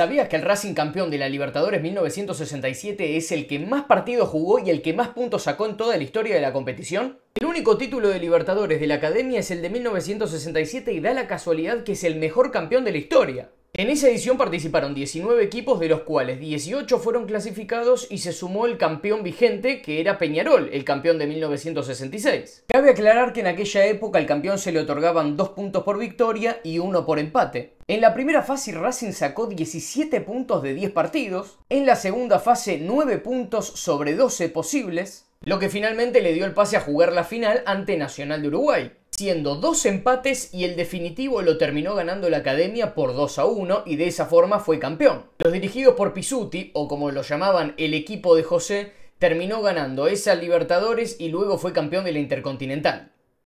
¿Sabías que el Racing campeón de la Libertadores 1967 es el que más partidos jugó y el que más puntos sacó en toda la historia de la competición? El único título de Libertadores de la Academia es el de 1967 y da la casualidad que es el mejor campeón de la historia. En esa edición participaron 19 equipos, de los cuales 18 fueron clasificados y se sumó el campeón vigente, que era Peñarol, el campeón de 1966. Cabe aclarar que en aquella época al campeón se le otorgaban 2 puntos por victoria y 1 por empate. En la primera fase Racing sacó 17 puntos de 10 partidos, en la segunda fase 9 puntos sobre 12 posibles, lo que finalmente le dio el pase a jugar la final ante Nacional de Uruguay siendo dos empates y el definitivo lo terminó ganando la Academia por 2 a 1 y de esa forma fue campeón. Los dirigidos por Pisuti, o como lo llamaban el equipo de José, terminó ganando esa Libertadores y luego fue campeón de la Intercontinental.